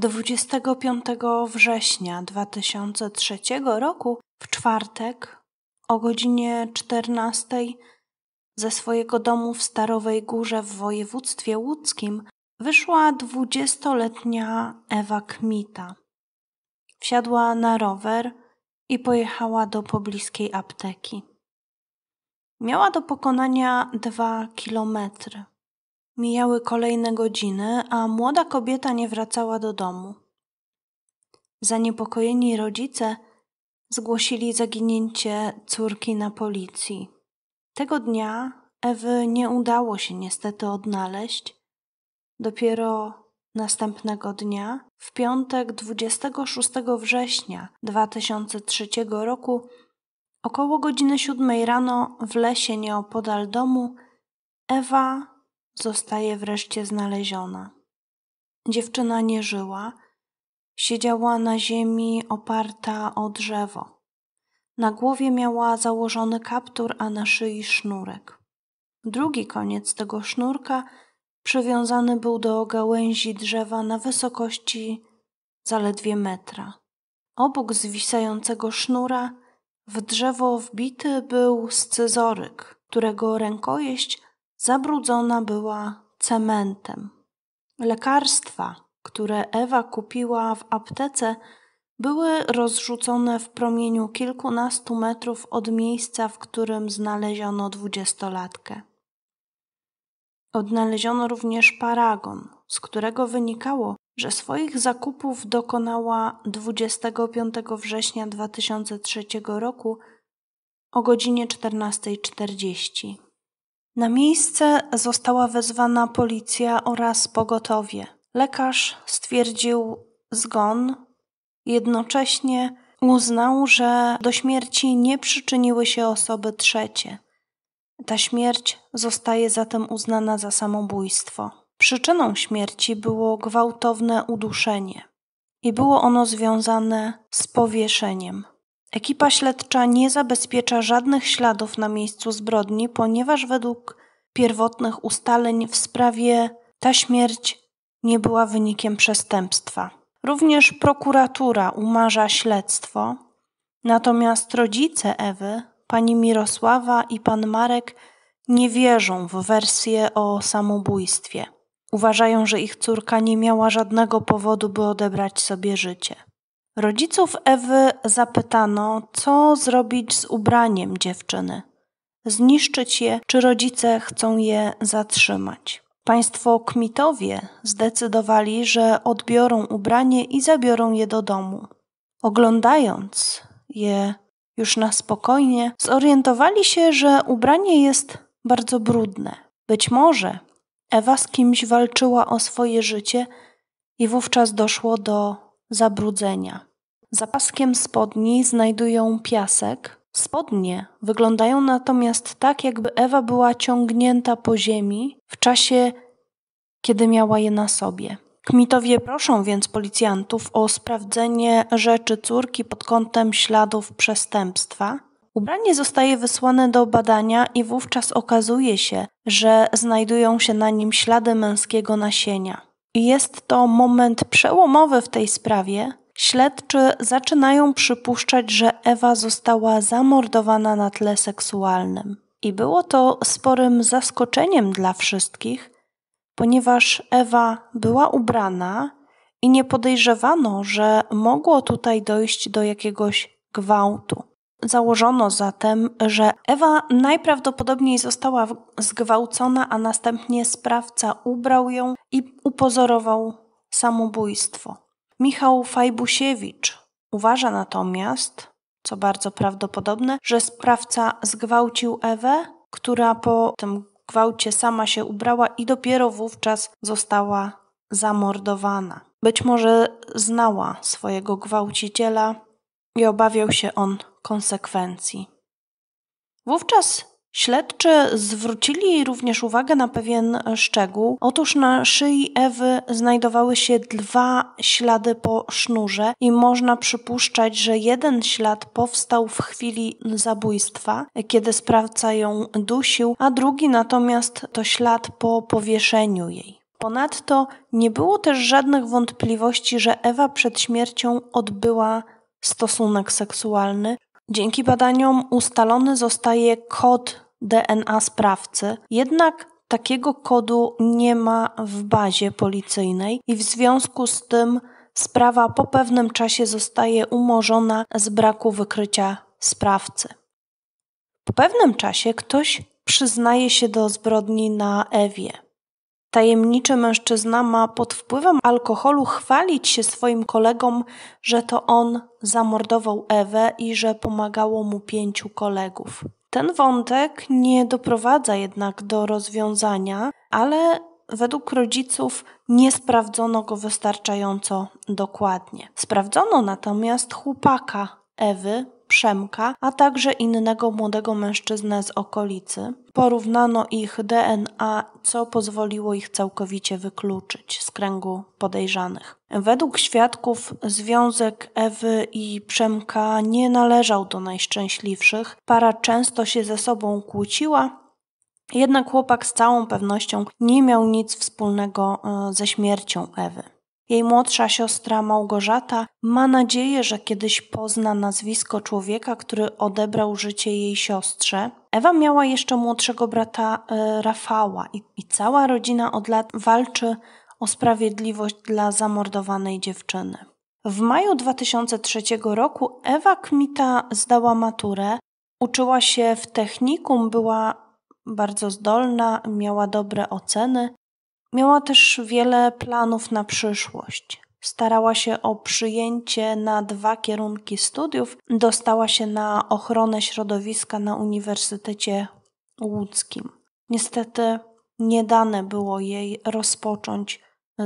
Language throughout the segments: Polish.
25 września 2003 roku w czwartek o godzinie 14 ze swojego domu w Starowej Górze w województwie łódzkim wyszła 20-letnia Ewa Kmita. Wsiadła na rower i pojechała do pobliskiej apteki. Miała do pokonania dwa kilometry. Mijały kolejne godziny, a młoda kobieta nie wracała do domu. Zaniepokojeni rodzice zgłosili zaginięcie córki na policji. Tego dnia Ewy nie udało się niestety odnaleźć. Dopiero następnego dnia, w piątek 26 września 2003 roku, około godziny 7 rano w lesie nieopodal domu, Ewa zostaje wreszcie znaleziona. Dziewczyna nie żyła, siedziała na ziemi oparta o drzewo. Na głowie miała założony kaptur, a na szyi sznurek. Drugi koniec tego sznurka przywiązany był do gałęzi drzewa na wysokości zaledwie metra. Obok zwisającego sznura w drzewo wbity był scyzoryk, którego rękojeść zabrudzona była cementem. Lekarstwa, które Ewa kupiła w aptece, były rozrzucone w promieniu kilkunastu metrów od miejsca, w którym znaleziono dwudziestolatkę. Odnaleziono również paragon, z którego wynikało, że swoich zakupów dokonała 25 września 2003 roku o godzinie 14.40. Na miejsce została wezwana policja oraz pogotowie. Lekarz stwierdził zgon, jednocześnie uznał, że do śmierci nie przyczyniły się osoby trzecie. Ta śmierć zostaje zatem uznana za samobójstwo. Przyczyną śmierci było gwałtowne uduszenie i było ono związane z powieszeniem. Ekipa śledcza nie zabezpiecza żadnych śladów na miejscu zbrodni, ponieważ według pierwotnych ustaleń w sprawie ta śmierć nie była wynikiem przestępstwa. Również prokuratura umarza śledztwo, natomiast rodzice Ewy, pani Mirosława i pan Marek, nie wierzą w wersję o samobójstwie. Uważają, że ich córka nie miała żadnego powodu, by odebrać sobie życie. Rodziców Ewy zapytano, co zrobić z ubraniem dziewczyny. Zniszczyć je, czy rodzice chcą je zatrzymać. Państwo Kmitowie zdecydowali, że odbiorą ubranie i zabiorą je do domu. Oglądając je już na spokojnie, zorientowali się, że ubranie jest bardzo brudne. Być może Ewa z kimś walczyła o swoje życie i wówczas doszło do zabrudzenia. Za paskiem spodni znajdują piasek. Spodnie wyglądają natomiast tak, jakby Ewa była ciągnięta po ziemi w czasie, kiedy miała je na sobie. Kmitowie proszą więc policjantów o sprawdzenie rzeczy córki pod kątem śladów przestępstwa. Ubranie zostaje wysłane do badania i wówczas okazuje się, że znajdują się na nim ślady męskiego nasienia. Jest to moment przełomowy w tej sprawie. Śledczy zaczynają przypuszczać, że Ewa została zamordowana na tle seksualnym. I było to sporym zaskoczeniem dla wszystkich, ponieważ Ewa była ubrana i nie podejrzewano, że mogło tutaj dojść do jakiegoś gwałtu. Założono zatem, że Ewa najprawdopodobniej została zgwałcona, a następnie sprawca ubrał ją i upozorował samobójstwo. Michał Fajbusiewicz uważa natomiast, co bardzo prawdopodobne, że sprawca zgwałcił Ewę, która po tym gwałcie sama się ubrała i dopiero wówczas została zamordowana. Być może znała swojego gwałciciela i obawiał się on konsekwencji. Wówczas śledczy zwrócili również uwagę na pewien szczegół. Otóż na szyi Ewy znajdowały się dwa ślady po sznurze i można przypuszczać, że jeden ślad powstał w chwili zabójstwa, kiedy sprawca ją dusił, a drugi natomiast to ślad po powieszeniu jej. Ponadto nie było też żadnych wątpliwości, że Ewa przed śmiercią odbyła stosunek seksualny, Dzięki badaniom ustalony zostaje kod DNA sprawcy, jednak takiego kodu nie ma w bazie policyjnej i w związku z tym sprawa po pewnym czasie zostaje umorzona z braku wykrycia sprawcy. Po pewnym czasie ktoś przyznaje się do zbrodni na Ewie. Tajemniczy mężczyzna ma pod wpływem alkoholu chwalić się swoim kolegom, że to on zamordował Ewę i że pomagało mu pięciu kolegów. Ten wątek nie doprowadza jednak do rozwiązania, ale według rodziców nie sprawdzono go wystarczająco dokładnie. Sprawdzono natomiast chłopaka Ewy, Przemka, a także innego młodego mężczyznę z okolicy. Porównano ich DNA, co pozwoliło ich całkowicie wykluczyć z kręgu podejrzanych. Według świadków związek Ewy i Przemka nie należał do najszczęśliwszych. Para często się ze sobą kłóciła, jednak chłopak z całą pewnością nie miał nic wspólnego e, ze śmiercią Ewy. Jej młodsza siostra Małgorzata ma nadzieję, że kiedyś pozna nazwisko człowieka, który odebrał życie jej siostrze. Ewa miała jeszcze młodszego brata y, Rafała i, i cała rodzina od lat walczy o sprawiedliwość dla zamordowanej dziewczyny. W maju 2003 roku Ewa Kmita zdała maturę, uczyła się w technikum, była bardzo zdolna, miała dobre oceny Miała też wiele planów na przyszłość. Starała się o przyjęcie na dwa kierunki studiów, dostała się na ochronę środowiska na Uniwersytecie Łódzkim. Niestety nie dane było jej rozpocząć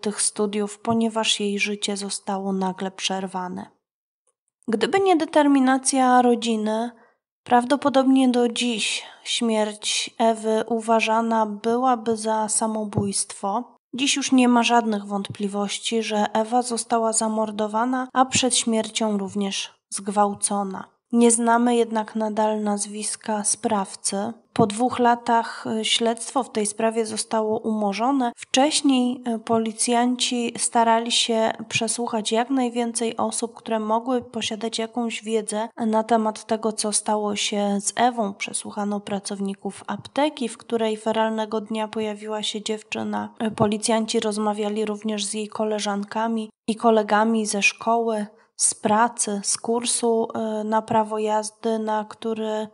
tych studiów, ponieważ jej życie zostało nagle przerwane. Gdyby nie determinacja rodziny, Prawdopodobnie do dziś śmierć Ewy uważana byłaby za samobójstwo. Dziś już nie ma żadnych wątpliwości, że Ewa została zamordowana, a przed śmiercią również zgwałcona. Nie znamy jednak nadal nazwiska sprawcy. Po dwóch latach e, śledztwo w tej sprawie zostało umorzone. Wcześniej e, policjanci starali się przesłuchać jak najwięcej osób, które mogły posiadać jakąś wiedzę na temat tego, co stało się z Ewą. Przesłuchano pracowników apteki, w której feralnego dnia pojawiła się dziewczyna. E, policjanci rozmawiali również z jej koleżankami i kolegami ze szkoły, z pracy, z kursu na prawo jazdy, na który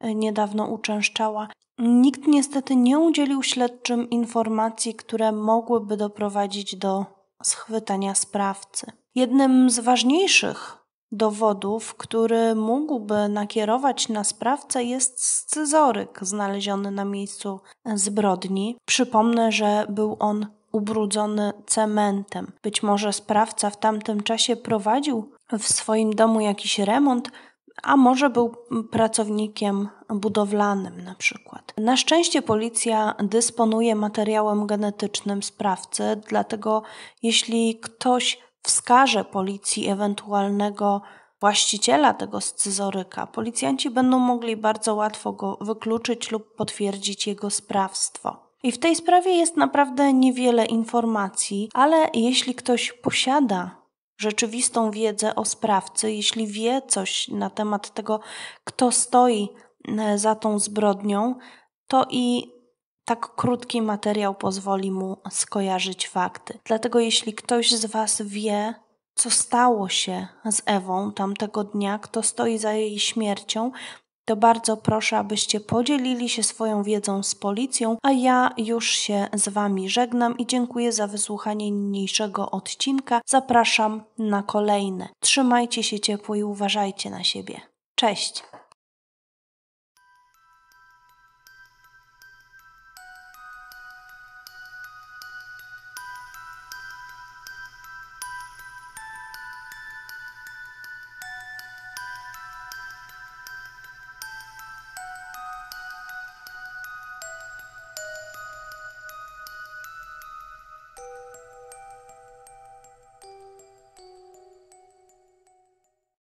E, niedawno uczęszczała. Nikt niestety nie udzielił śledczym informacji, które mogłyby doprowadzić do schwytania sprawcy. Jednym z ważniejszych dowodów, który mógłby nakierować na sprawcę, jest scyzoryk znaleziony na miejscu zbrodni. Przypomnę, że był on ubrudzony cementem. Być może sprawca w tamtym czasie prowadził w swoim domu jakiś remont, a może był pracownikiem budowlanym na przykład. Na szczęście policja dysponuje materiałem genetycznym sprawcy, dlatego jeśli ktoś wskaże policji ewentualnego właściciela tego scyzoryka, policjanci będą mogli bardzo łatwo go wykluczyć lub potwierdzić jego sprawstwo. I w tej sprawie jest naprawdę niewiele informacji, ale jeśli ktoś posiada rzeczywistą wiedzę o sprawcy, jeśli wie coś na temat tego, kto stoi e, za tą zbrodnią, to i tak krótki materiał pozwoli mu skojarzyć fakty. Dlatego, jeśli ktoś z Was wie, co stało się z Ewą tamtego dnia, kto stoi za jej śmiercią, to bardzo proszę, abyście podzielili się swoją wiedzą z policją, a ja już się z Wami żegnam i dziękuję za wysłuchanie niniejszego odcinka. Zapraszam na kolejne. Trzymajcie się ciepło i uważajcie na siebie. Cześć!